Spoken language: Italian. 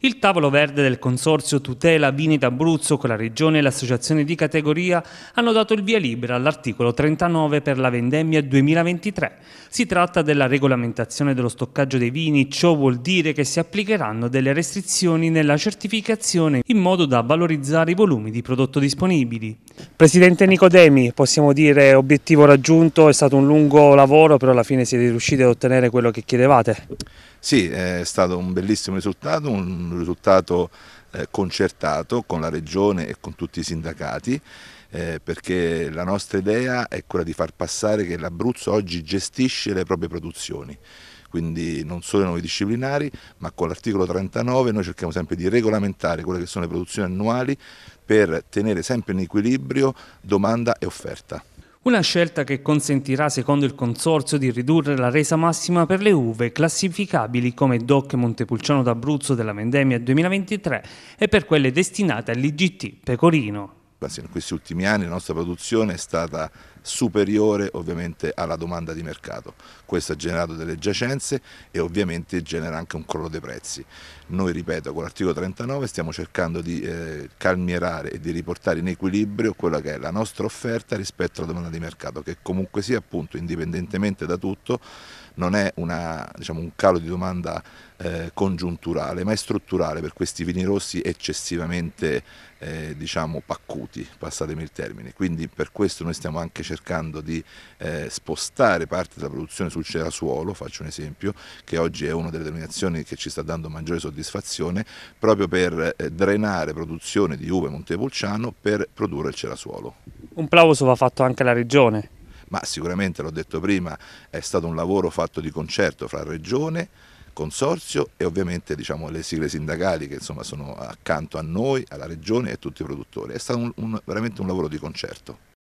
Il tavolo verde del Consorzio Tutela Vini d'Abruzzo con la Regione e l'Associazione di categoria hanno dato il via libera all'articolo 39 per la vendemmia 2023. Si tratta della regolamentazione dello stoccaggio dei vini, ciò vuol dire che si applicheranno delle restrizioni nella certificazione in modo da valorizzare i volumi di prodotto disponibili. Presidente Nicodemi, possiamo dire obiettivo raggiunto, è stato un lungo lavoro, però alla fine siete riusciti ad ottenere quello che chiedevate. Sì, è stato un bellissimo risultato, un risultato eh, concertato con la Regione e con tutti i sindacati eh, perché la nostra idea è quella di far passare che l'Abruzzo oggi gestisce le proprie produzioni quindi non solo i nuovi disciplinari, ma con l'articolo 39 noi cerchiamo sempre di regolamentare quelle che sono le produzioni annuali per tenere sempre in equilibrio domanda e offerta. Una scelta che consentirà, secondo il Consorzio, di ridurre la resa massima per le uve classificabili come DOC Montepulciano d'Abruzzo della Vendemmia 2023 e per quelle destinate all'IGT Pecorino. In questi ultimi anni la nostra produzione è stata superiore ovviamente alla domanda di mercato. Questo ha generato delle giacenze e ovviamente genera anche un crollo dei prezzi. Noi, ripeto, con l'articolo 39 stiamo cercando di eh, calmierare e di riportare in equilibrio quella che è la nostra offerta rispetto alla domanda di mercato, che comunque sia appunto indipendentemente da tutto non è una, diciamo, un calo di domanda eh, congiunturale ma è strutturale per questi vini rossi eccessivamente eh, diciamo, paccuti, passatemi il termine. Quindi per questo noi stiamo anche cercando cercando di eh, spostare parte della produzione sul cerasuolo, faccio un esempio, che oggi è una delle denominazioni che ci sta dando maggiore soddisfazione, proprio per eh, drenare produzione di uve Montepulciano per produrre il cerasuolo. Un plauso va fatto anche alla regione. Ma sicuramente, l'ho detto prima, è stato un lavoro fatto di concerto fra regione, consorzio e ovviamente diciamo, le sigle sindacali che insomma, sono accanto a noi, alla regione e a tutti i produttori. È stato un, un, veramente un lavoro di concerto.